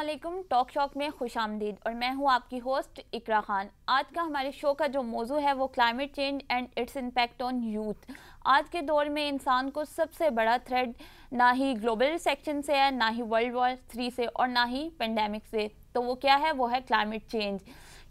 अल्लाम talk shock में खुश आमदीद और मैं हूँ आपकी होस्ट इकरा खान आज का हमारे शो का जो मौजू है वो climate change and its impact on youth आज के दौर में इंसान को सबसे बड़ा थ्रेड ना ही ग्लोबल सेक्शन से है ना ही वर्ल्ड वॉर थ्री से और ना ही पेंडेमिक से तो वो क्या है वो है क्लाइमेट चेंज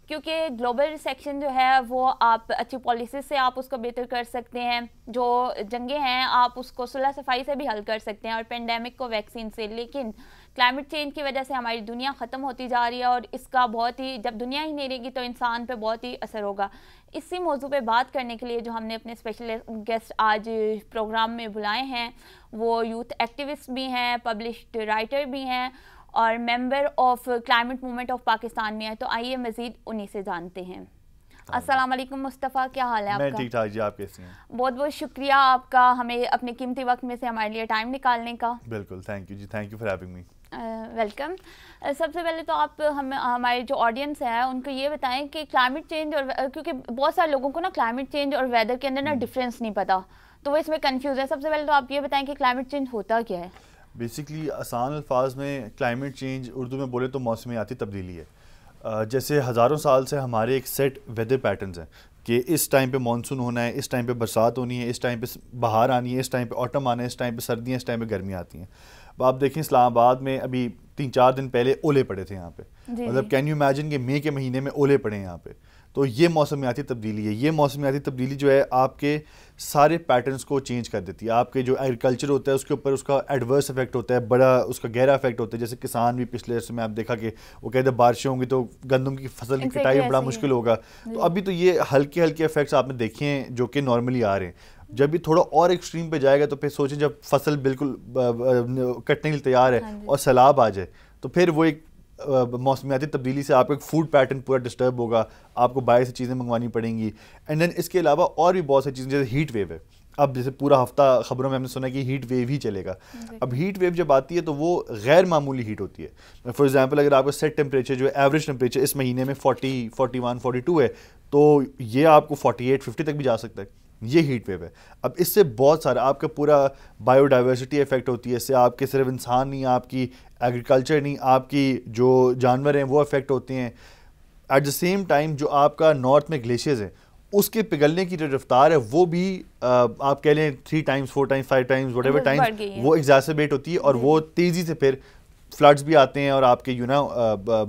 क्योंकि ग्लोबल रिसेक्शन जो है वो आप अच्छी पॉलिसी से आप उसको बेहतर कर सकते हैं जो जंगे हैं आप उसको सुलह सफाई से भी हल कर सकते हैं और पेंडेमिक को वैक्सीन से लेकिन क्लाइमेट चेंज की वजह से हमारी दुनिया ख़त्म होती जा रही है और इसका बहुत ही जब दुनिया ही नहीं रहेगी तो इंसान पर बहुत ही असर होगा इसी मौजू पे बात करने के लिए जो हमने अपने स्पेशल गेस्ट आज प्रोग्राम में बुलाए हैं वो यूथ एक्टिविस्ट भी हैं पब्लिश्ड राइटर भी हैं और member of climate movement of Pakistan में है तो आइए मज़ीद उन्हीं से जानते हैं हाँ अस्सलाम वालेकुम मुस्तफ़ा क्या हाल है आपका ठीक ठाक जी आप कैसे हैं बहुत बहुत शुक्रिया आपका हमें अपने कीमती वक्त में से हमारे लिए टाइम निकालने का बिल्कुल थैंक यू जी thank you for having me welcome सबसे पहले तो आप हम हमारे जो ऑडियंस है उनको ये बताएं कि क्लाइमेट चेंज और क्योंकि बहुत सारे लोगों को ना क्लाइमेट चेंज और वेदर के अंदर ना डिफरेंस हम्म। नहीं पता तो वो इसमें कंफ्यूज है सबसे पहले तो आप ये बताएं कि क्लाइमेट चेंज होता क्या है बेसिकली आसान अल्फाज में क्लाइमेट चेंज उर्दू में बोले तो मौसमियाती तब्दीली है जैसे हज़ारों साल से हमारे एक सेट वेदर पैटर्न हैं कि इस टाइम पे मानसून होना है इस टाइम पे बरसात होनी है इस टाइम पे बाहर आनी है इस टाइम पे ऑटम आना है इस टाइम पे सर्दियाँ इस टाइम पे गर्मी आती हैं आप देखें इस्लामाबाद में अभी तीन चार दिन पहले ओले पड़े थे यहाँ पे मतलब कैन यू इमेजिन कि मई के महीने में ओले पड़े हैं यहाँ पे तो ये मौसमियाती तब्दीली है ये मौसमियाती तब्दीली जो है आपके सारे पैटर्न्स को चेंज कर देती है आपके जो एग्रीकल्चर होता है उसके ऊपर उसका एडवर्स इफेक्ट होता है बड़ा उसका गहरा इफेक्ट होता है जैसे किसान भी पिछले अर्से में आप देखा कि वो कहते हैं बारिशें होंगी तो गंदम की फसल की कटाई बड़ा मुश्किल होगा तो अभी तो ये हल्के हल्के इफेक्ट्स आपने देखे हैं जो कि नॉर्मली आ रहे हैं जब भी थोड़ा और एक्सट्रीम पे जाएगा तो फिर सोचें जब फसल बिल्कुल कटने के लिए तैयार है हाँ और सैलाब आ जाए तो फिर वो एक मौसमियाती तब्दीली से आपका एक फूड पैटर्न पूरा डिस्टर्ब होगा आपको बाहर से चीज़ें मंगवानी पड़ेंगी एंड देन इसके अलावा और भी बहुत सारी चीज़ें जैसे हीट वेव है अब जैसे पूरा हफ्ता खबरों में हमने सुना कि हीट वेव ही चलेगा अब हीट वेव जब आती है तो वो गैर मामूली हीट होती है फॉर एग्जांपल अगर आपका सेट टेम्परेचर जो है एवरेज टेम्परेचर इस महीने में 40, 41, 42 है तो ये आपको 48, 50 तक भी जा सकता है ये हीट वेव है अब इससे बहुत सारा आपका पूरा बायोडाइवर्सिटी इफेक्ट होती है इससे आपके सिर्फ इंसान नहीं आपकी एग्रीकल्चर नहीं आपकी जो जानवर हैं वो अफेक्ट होते हैं एट द सेम टाइम जो आपका नॉर्थ में ग्लेशियर्स हैं उसके पिघलने की जो रफ्तार है वो भी आ, आप कह लें three times four times five times whatever times वो एग्जासबेट होती है और वो तेज़ी से फिर फ्लड्स भी आते हैं और आपके यू ना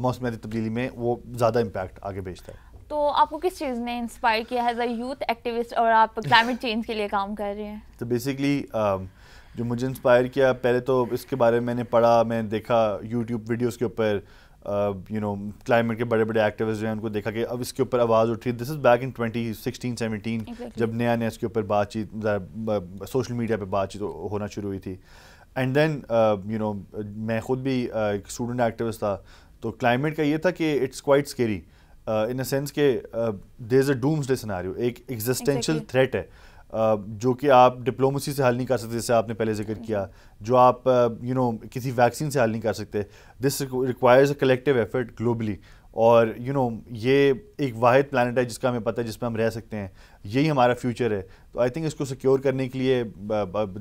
मौसम तब्दीली में वो ज़्यादा इम्पैक्ट आगे भेजता है तो आपको किस चीज़ ने इंस्पायर किया एज अ यूथ एक्टिविस्ट और आप क्लाइमेट चेंज के लिए काम कर रहे हैं तो बेसिकली um, जो मुझे इंस्पायर किया पहले तो इसके बारे में मैंने पढ़ा मैंने देखा यूट्यूब वीडियोस के ऊपर यू नो क्लाइमेट के बड़े बड़े एक्टिविस्ट जो हैं उनको देखा कि अब इसके ऊपर आवाज़ उठी this is back in 2016 17 seventeen जब नया नया इसके ऊपर बातचीत सोशल मीडिया पे बातचीत होना शुरू हुई थी एंड देन यू नो मैं खुद भी uh, स्टूडेंट एक्टिविस्ट था तो क्लाइमेट का ये था कि it's quite scary in a sense के there is a doomsday scenario एक एग्जिस्टेंशियल थ्रेट है uh, जो कि आप डिप्लोमेसी से हल नहीं कर सकते जैसे आपने पहले जिक्र किया mm-hmm. जो आप you uh, know you know, किसी वैक्सीन से हल नहीं कर सकते this requires a collective effort globally और यू you नो know, ये एक वाद प्लानट है जिसका हमें पता है जिसमें हम रह सकते हैं यही हमारा फ्यूचर है तो आई थिंक इसको सिक्योर करने के लिए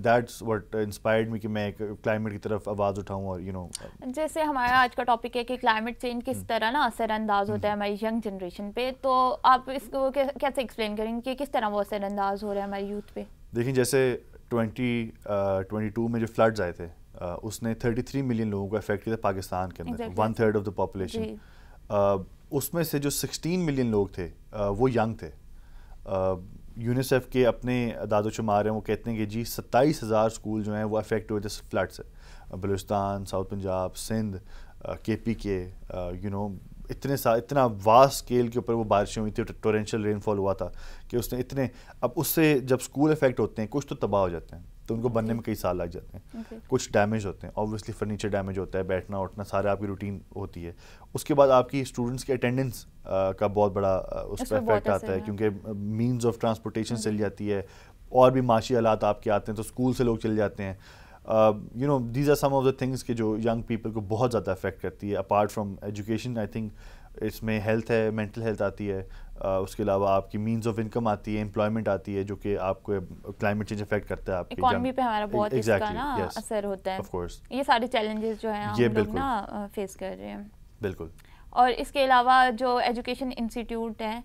दैट्स व्हाट इंस्पायर्ड मी कि मैं क्लाइमेट की तरफ आवाज़ उठाऊं और you you know know, uh, जैसे हमारा आज का टॉपिक है कि क्लाइमेट चेंज किस हम्म। तरह ना असरअंदाज हम्म। होता है हमारी यंग जनरेशन पे तो आप इसको कैसे एक्सप्लेन करेंगे कि किस तरह वो असरअंदाज हो रहा है हमारे यूथ पे देखिए जैसे ट्वेंटी uh, में जो फ्लड्स आए थे uh, उसने थर्टी मिलियन लोगों को अफेक्ट किया था पाकिस्तान के अंदर one third of the population उसमें से जो 16 मिलियन लोग थे वो यंग थे यूनिसेफ के अपने दादो शुमार हैं वो कहते हैं कि जी सत्ताईस हज़ार स्कूल जो हैं वो अफेक्ट हुए थे फ्लड से बलूचिस्तान साउथ पंजाब सिंध के पी के यू नो इतने सा इतना वास्ट स्केल के ऊपर वो बारिशें हुई थी टोरेंशियल रेनफॉल हुआ था कि उसने इतने अब उससे जब स्कूल अफेक्ट होते हैं कुछ तो तबाह हो जाते हैं तो उनको बनने में कई साल लग जाते हैं कुछ डैमेज होते हैं ऑब्वियसली फर्नीचर डैमेज होता है बैठना उठना सारे आपकी रूटीन होती है उसके बाद आपकी स्टूडेंट्स के अटेंडेंस का बहुत बड़ा उस पर इफेक्ट अच्छा, आता है क्योंकि मीन्स ऑफ ट्रांसपोर्टेशन चली जाती है और भी माशी हालात आपके आते हैं तो स्कूल से लोग चले जाते हैं you know these are some of the things के जो यंग पीपल को बहुत ज़्यादा अफेक्ट करती है apart from education I think इसमें हेल्थ है मेंटल हेल्थ आती है आ, उसके अलावा आपकी मींस ऑफ इनकम आती है एम्प्लॉयमेंट आती है जो कि आपको क्लाइमेट चेंज अफेक्ट करता है आपकी इकोनॉमी पे हमारा बहुत exactly, इसका ना yes, असर होता है ऑफ ये सारे चैलेंजेस जो हैं हम लोग ना फेस कर रहे हैं बिल्कुल और इसके अलावा जो एजुकेशन इंस्टीट्यूट हैं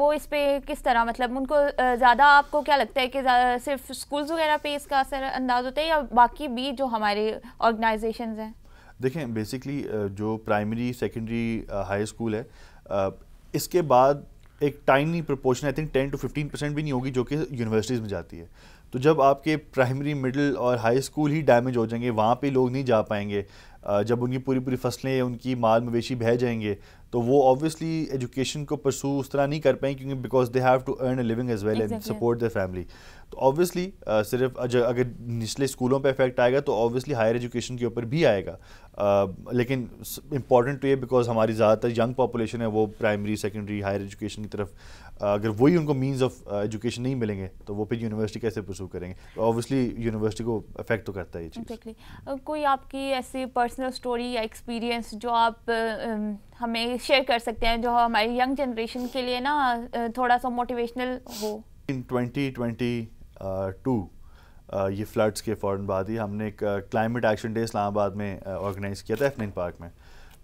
वो इस पर किस तरह मतलब उनको ज़्यादा आपको क्या लगता है कि सिर्फ स्कूल्स वगैरह पे इसका असर अंदाज होता है या बाकी भी जो हमारे ऑर्गेनाइजेशंस हैं देखें बेसिकली जो प्राइमरी सेकेंडरी हाई स्कूल है इसके बाद एक tiny proportion I think ten to fifteen percent भी नहीं होगी जो कि यूनिवर्सिटीज़ में जाती है तो जब आपके प्राइमरी मिडिल और हाई स्कूल ही डैमेज हो जाएंगे वहाँ पे लोग नहीं जा पाएंगे जब उनकी पूरी पूरी फसलें उनकी माल मवेशी बह जाएंगे तो वो ऑब्वियसली एजुकेशन को परसू उस तरह नहीं कर पाएंगे क्योंकि because they have to earn a living as well and support the family तो ऑब्वियसली uh, सिर्फ अगर निचले स्कूलों पे इफेक्ट आएगा तो ऑब्वियसली हायर एजुकेशन के ऊपर भी आएगा uh, लेकिन इंपॉर्टेंट तो ये बिकॉज हमारी ज़्यादातर यंग पॉपुलेशन है वो प्राइमरी सेकेंडरी हायर एजुकेशन की तरफ uh, अगर वही उनको मीन्स ऑफ एजुकेशन नहीं मिलेंगे तो वो फिर यूनिवर्सिटी कैसे प्रसू करेंगे ऑब्वियसली तो यूनिवर्सिटी को अफेक्ट तो करता है ये चीज़ exactly. uh, कोई आपकी ऐसी पर्सनल स्टोरी या एक्सपीरियंस जो आप हमें शेयर कर सकते हैं जो हमारी यंग जनरेशन के लिए ना थोड़ा सा मोटिवेशनल हो इन ट्वेंटी टू ये फ्लड्स के फ़ौर बाद ही हमने एक क्लाइमेट एक्शन डे इस्लामाबाद में ऑर्गेनाइज़ किया था एफनिन पार्क में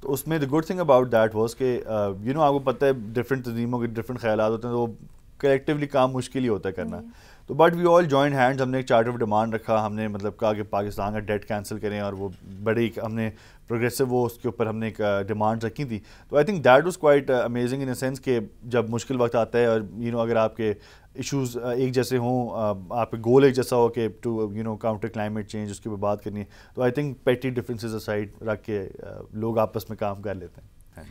तो उसमें the good thing about that was के यू नो आपको पता है डिफरेंट तजीमों के डिफरेंट ख्याल होते हैं तो वो कलेक्टिवली काम मुश्किल ही होता है करना तो but we all joint hands हमने एक चार्ट ऑफ डिमांड रखा हमने मतलब कहा कि पाकिस्तान का डेट कैंसिल करें और वो बड़ी हमने प्रोग्रेसिव वो उसके ऊपर हमने एक डिमांड रखी थी तो I think that was quite amazing in the sense कि जब मुश्किल वक्त आता है और यू you नो know, अगर आपके इश्यूज uh, एक जैसे हों uh, आप गोल एक जैसा हो कि to you know counter climate change उसके ऊपर बात करनी है तो I think petty differences aside रख के uh, लोग आपस में काम कर लेते हैं हाँ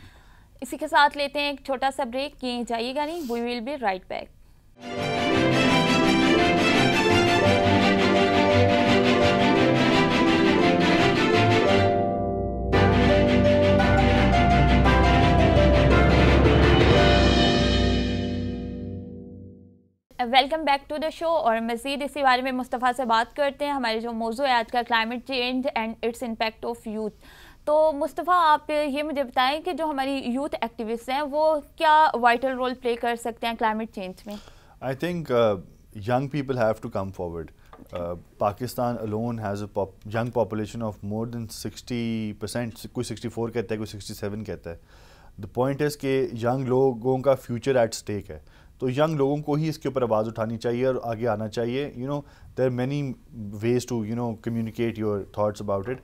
इसी के साथ लेते हैं एक छोटा सा ब्रेक ये जाइएगा नहीं we will be right back welcome back to the show और मज़ीद इसी बारे में मुस्तफ़ा से बात करते हैं हमारे जो मौजू है आज का climate change and its impact of youth तो मुस्तफ़ा आप ये मुझे बताएं कि जो हमारी यूथ एक्टिविस्ट हैं वो क्या वाइटल रोल प्ले कर सकते हैं क्लाइमेट चेंज में I think young people have to come forward Pakistan alone has young population of more population sixty percent कोई कहता है कोई 67 कहता है. द पॉइंट इज़ के यंग लोगों का फ्यूचर एट स्टेक है. तो यंग लोगों को ही इसके ऊपर आवाज़ उठानी चाहिए और आगे आना चाहिए you know there many ways to you know communicate your thoughts about it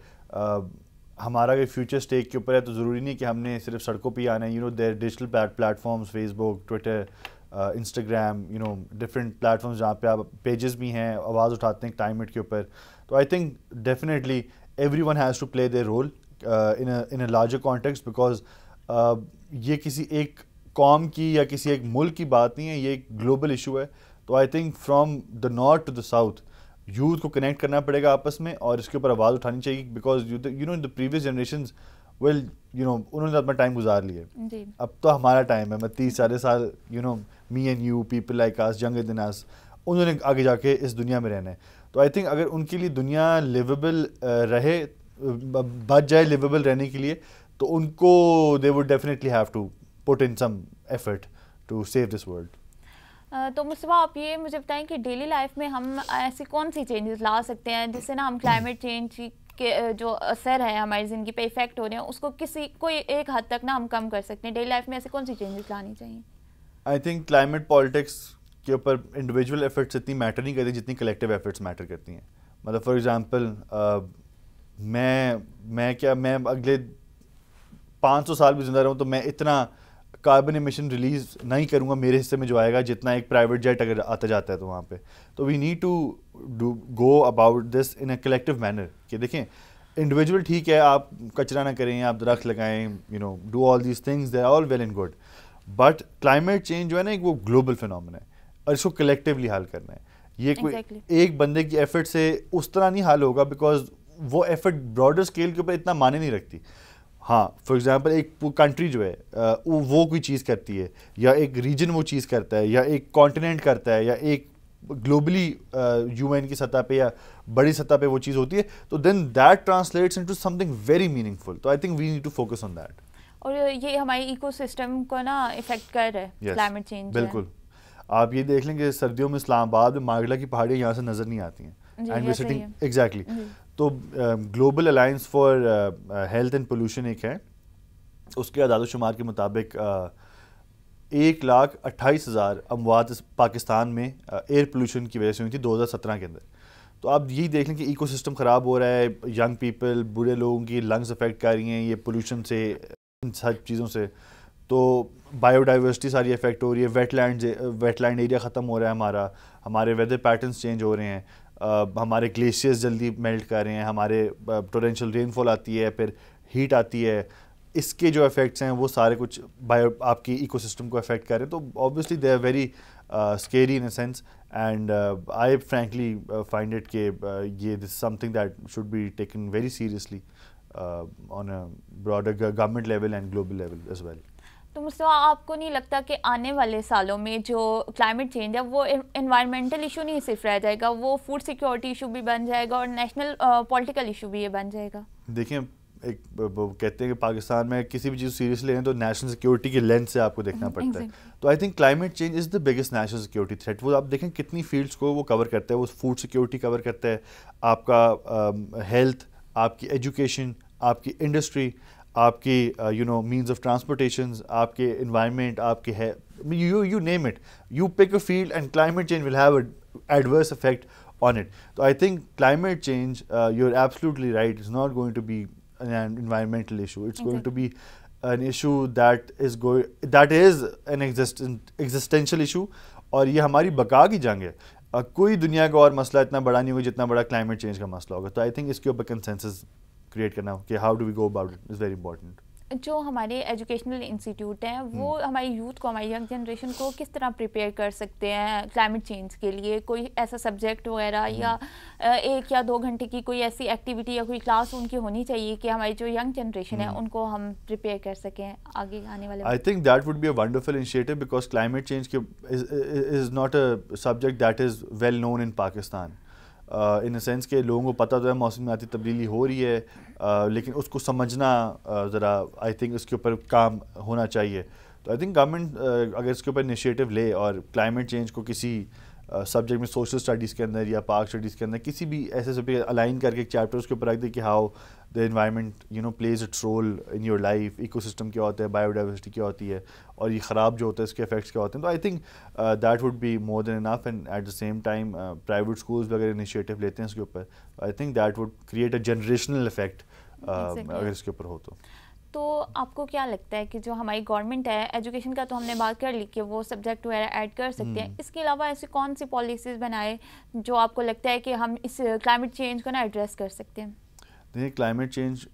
हमारा अगर फ्यूचर स्टेक के ऊपर है तो ज़रूरी नहीं कि हमने सिर्फ सड़कों पर आना है you know there digital platforms Facebook Twitter Instagram you know different platforms जहाँ पे आप पेजेस भी हैं आवाज़ उठाते हैं क्लाइमेट के ऊपर तो I think definitely every one has to play their role in in a larger context because ये किसी एक कॉम की या किसी एक मुल्क की बात नहीं है ये एक ग्लोबल इशू है तो I think from the north to the south youth को कनेक्ट करना पड़ेगा आपस में और इसके ऊपर आवाज़ उठानी चाहिए because you know the previous generation well you know उन्होंने अपना टाइम गुजार लिया अब तो हमारा टाइम है मैं तीस साढ़े साल you know me and you people like us young दिनास उन्होंने आगे जाके इस दुनिया में रहना है तो आई थिंक अगर उनके लिए दुनिया लिवेबल रहे बच जाए लिवेबल रहने के लिए तो उनको they would definitely have to put in some effort to save this world. तो मुस्तफ़ा आप ये मुझे बताएं कि डेली लाइफ में हम ऐसी कौन सी चेंजेस ला सकते हैं जिससे ना हम क्लाइमेट चेंज के जो असर है हमारी ज़िंदगी पे इफ़ेक्ट हो रहे हैं उसको किसी कोई एक हद तक ना हम कम कर सकते हैं डेली लाइफ में ऐसी कौन सी चेंजेस लानी चाहिए आई थिंक क्लाइमेट पॉलिटिक्स के ऊपर इंडिविजुअल एफर्ट्स इतनी मैटर नहीं करती जितनी कलेक्टिव एफर्ट्स मैटर करती हैं मतलब फॉर एग्ज़ाम्पल मैं मैं क्या मैं अगले सौ साल भी जिंदा रहूँ तो मैं इतना कार्बन इमिशन रिलीज नहीं करूंगा मेरे हिस्से में जो आएगा जितना एक प्राइवेट जेट अगर आता जाता है तो वहाँ पे तो we need to do go about this in a collective manner कि देखें इंडिविजुअल ठीक है आप कचरा ना करें आप दरख्त लगाएं you know do all these things they are all well and good but climate change जो है ना एक वो ग्लोबल फिनमिन है और इसको कलेक्टिवली हल करना है ये कोई exactly. एक बंदे की एफर्ट से उस तरह नहीं हाल होगा बिकॉज वो एफर्ट ब्रॉडर स्केल के ऊपर इतना माने नहीं रखती हाँ फॉर एग्ज़ाम्पल एक कंट्री जो है वो कोई चीज़ करती है या एक रीजन वो चीज़ करता है या एक कॉन्टिनेंट करता है या एक ग्लोबली यूएन की सतह पे या बड़ी सतह पे वो चीज़ होती है तो then that translates into something very meaningful तो I think we need to focus on that और ये हमारे इकोसिस्टम को ना इफेक्ट कर रहा है क्लाइमेट चेंज बिल्कुल आप ये देख लें कि सर्दियों में इस्लामाबाद में मागला की पहाड़ियाँ यहाँ से नज़र नहीं आती हैं एंड सिटिंग एग्जैक्टली तो global alliance for health and pollution एक है उसके अदाद शुमार के मुताबिक uh, एक लाख अट्ठाईस हज़ार अमवात पाकिस्तान में एयर uh, पोल्यूशन की वजह से हुई थी 2017 के अंदर तो आप यही देख लें कि इकोसिस्टम ख़राब हो रहा है यंग पीपल बुरे लोगों की लंग्स अफेक्ट कर रही हैं ये पोल्यूशन से इन सब चीज़ों से तो बायोडाइवर्सिटी सारी अफेक्ट हो रही है wetland wetland area ख़त्म हो रहा है हमारा हमारे वेदर पैटर्न चेंज हो रहे हैं हमारे ग्लेशियर्स जल्दी मेल्ट कर रहे हैं हमारे पोटेंशियल रेनफॉल आती है फिर हीट आती है इसके जो इफ़ेक्ट्स हैं वो सारे कुछ बायो आपकी इकोसिस्टम को अफेक्ट कर रहे हैं तो obviously they are very scary in a sense and I frankly find it के ये this something that should be taken very seriously on a broader government level and global level as well तो मुस्तवा आपको नहीं लगता कि आने वाले सालों में जो क्लाइमेट चेंज है वो इन्वायरमेंटल इशू नहीं सिर्फ रह जाएगा वो फूड सिक्योरिटी इशू भी बन जाएगा और नेशनल पॉलिटिकल इशू भी ये बन जाएगा देखिए एक कहते हैं कि पाकिस्तान में किसी भी चीज़ सीरियस लें तो नेशनल सिक्योरिटी के लेंस से आपको देखना mm-hmm, पड़ता exactly. है तो I think climate change is the biggest national security threat वो आप देखें कितनी फील्ड्स को वो कवर करता है वो फूड सिक्योरिटी कवर करता है आपका हेल्थ आपकी एजुकेशन आपकी इंडस्ट्री Uh, आपके you know means of transportation आपके इन्वायरमेंट आपके है you you name it you pick a field and climate change will have adverse effect on it तो I think climate change you are absolutely right is not going to be an environmental issue it's going to be an issue that is go that is an existential issue और ये हमारी बका की जंग है uh, कोई दुनिया का और मसला इतना बड़ा नहीं होगा जितना बड़ा क्लाइमेट चेंज का मसला होगा तो आई थिंक इसके ऊपर कंसेंसस क्रिएट करना कि how do we go about it is very important जो हमारे एजुकेशनल इंस्टीट्यूट हैं वो hmm. हमारे यूथ को हमारी यंग जनरेशन को किस तरह प्रिपेयर कर सकते हैं क्लाइमेट चेंज के लिए कोई ऐसा सब्जेक्ट वगैरह hmm. या एक या दो घंटे की कोई ऐसी एक्टिविटी या कोई क्लास उनकी होनी चाहिए कि हमारी जो यंग जनरेशन है उनको हम प्रिपेयर कर सकें आगे आने वाले I think that would be a wonderful initiative because climate change के is not a subject that is well known in Pakistan in sense के लोगों को पता तो है मौसम में आती तब्दीली हो रही है आ, लेकिन उसको समझना ज़रा आई थिंक उसके ऊपर काम होना चाहिए तो आई थिंक गवर्नमेंट अगर इसके ऊपर इनिशिएटिव ले और क्लाइमेट चेंज को किसी सब्जेक्ट में सोशल स्टडीज़ के अंदर या पार्क स्टडीज़ के अंदर किसी भी ऐसे सब अलाइन करके एक चैप्टर उसके ऊपर रख दे कि how the environment you know plays its role in your life ecosystem क्या होता है बायोडाइवर्सिटी क्या होती है और ये ख़राब जो होता है इसके इफेक्ट्स क्या होते हैं तो I think that would be more than enough and at the same time private schools वगैरह इनिशिएटिव लेते हैं इसके ऊपर I think that would create a generational effect अगर इसके ऊपर हो तो तो आपको क्या लगता है कि जो हमारी गवर्नमेंट है एजुकेशन का तो हमने बात कर ली कि वो सब्जेक्ट वगैरह ऐड कर सकते हैं हम्म। इसके अलावा ऐसी कौन सी पॉलिसीज़ बनाए जो आपको लगता है कि हम इस क्लाइमेट चेंज को ना एड्रेस कर सकते हैं देखिए क्लाइमेट चेंज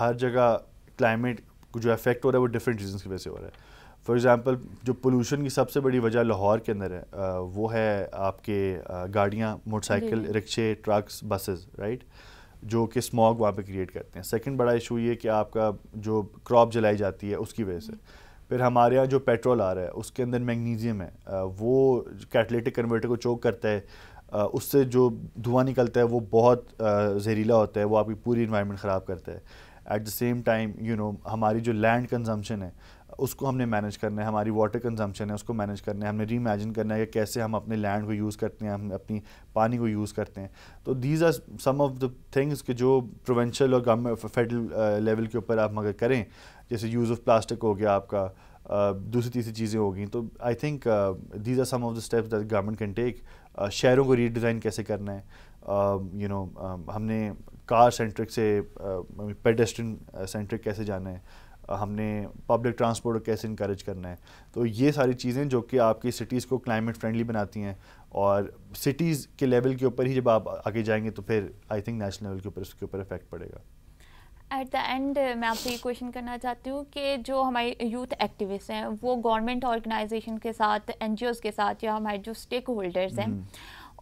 हर जगह क्लाइमेट जो इफेक्ट हो रहा है वो डिफरेंट रीजन की वजह से हो रहा है फॉर एग्ज़ाम्पल जो पोलूशन की सबसे बड़ी वजह लाहौर के अंदर है वो है आपके गाड़ियाँ मोटरसाइकिल रिक्शे ट्रक्स बसेस राइट right? जो कि स्मॉग वहाँ पे क्रिएट करते हैं सेकंड बड़ा इशू ये कि आपका जो क्रॉप जलाई जाती है उसकी वजह से फिर हमारे यहाँ जो पेट्रोल आ रहा है उसके अंदर मैग्नीजियम है वो कैटलेटिक कन्वर्टर को चोक करता है उससे जो धुआं निकलता है वो बहुत जहरीला होता है वो आपकी पूरी इन्वायरमेंट ख़राब करता है at the same time you know हमारी जो लैंड कंजम्पशन है उसको हमने मैनेज करना है हमारी वाटर कंजम्पशन है उसको मैनेज करना है हमने रीमेजिन करना है कि कैसे हम अपने लैंड को यूज़ करते हैं हम अपनी पानी को यूज़ करते हैं तो these are some of the things के जो प्रोवेंशल और गवर्नमेंट फेडरल लेवल के ऊपर आप मगर करें जैसे यूज़ ऑफ प्लास्टिक हो गया आपका uh, दूसरी तीसरी चीज़ें हो गई तो I think these are some of the steps that government can take शहरों को रीडिज़ाइन कैसे करना है you uh, know you know, um, uh, हमने कार सेंट्रिक से पेडेस्ट्रिन uh, सेंट्रिक कैसे जाना है हमने पब्लिक ट्रांसपोर्ट कैसे इंक्रेज करना है तो ये सारी चीज़ें जो कि आपकी सिटीज़ को क्लाइमेट फ्रेंडली बनाती हैं और सिटीज़ के लेवल के ऊपर ही जब आप आगे जाएंगे तो फिर आई थिंक नेशनल लेवल के ऊपर उसके ऊपर इफेक्ट पड़ेगा एट द एंड मैं आपसे ये क्वेश्चन करना चाहती हूँ कि जो हमारे यूथ एक्टिविस्ट हैं वो गवर्नमेंट ऑर्गेनाइजेशन के साथ एन के साथ या हमारे जो स्टेक होल्डर्स हैं हम्म।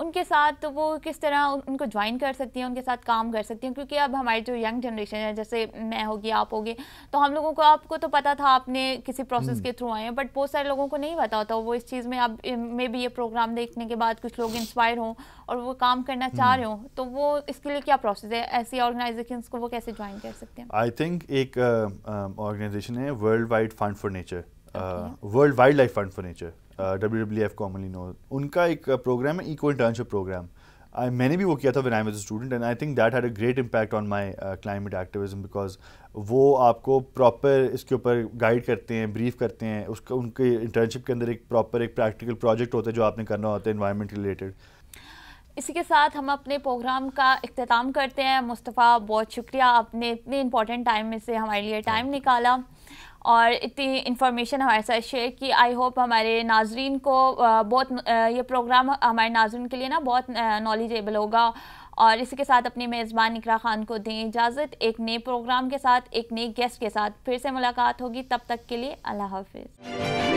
उनके साथ तो वो किस तरह उनको ज्वाइन कर सकती हैं उनके साथ काम कर सकती हैं क्योंकि अब हमारी जो यंग जनरेशन है जैसे मैं होगी आप होगी तो हम लोगों को आपको तो पता था आपने किसी प्रोसेस हम्म। के थ्रू आए हैं बट बहुत सारे लोगों को नहीं पता होता वो इस चीज़ में अब मे भी ये प्रोग्राम देखने के बाद कुछ लोग इंस्पायर हों और वो काम करना चाह हम्म। रहे हों तो वो इसके लिए क्या प्रोसेस है ऐसी ऑर्गेनाइजेशन को वो कैसे ज्वाइन कर सकते हैं आई थिंक एक ऑर्गेनाइजेशन है worldwide fund for nature world wildlife fund for nature W W F commonly know उनका एक प्रोग्राम uh, है इको इंटर्नशिप प्रोग्राम आई मैंने भी वो किया था when I was student and I think that had a great impact on my climate activism because वो आपको प्रॉपर इसके ऊपर गाइड करते हैं ब्रीफ करते हैं उसका उनके इंटर्नशिप के अंदर एक प्रॉपर एक प्रैक्टिकल प्रोजेक्ट होता है जो आपने करना होता है इन्वायरमेंट रिलेटेड इसी के साथ हम अपने प्रोग्राम का अख्ताम करते हैं मुस्तफ़ा बहुत शुक्रिया आपने इतने इंपॉर्टेंट टाइम में से हमारे लिए टाइम हाँ। निकाला और इतनी इन्फॉर्मेशन हमारे साथ शेयर की आई होप हमारे नाजरन को बहुत ये प्रोग्राम हमारे नाजरन के लिए ना बहुत नॉलेजेबल होगा और इसी के साथ अपने मेज़बान निकरा खान को दें इजाज़त एक नए प्रोग्राम के साथ एक नए गेस्ट के साथ फिर से मुलाकात होगी तब तक के लिए अल्लाह हाफिज़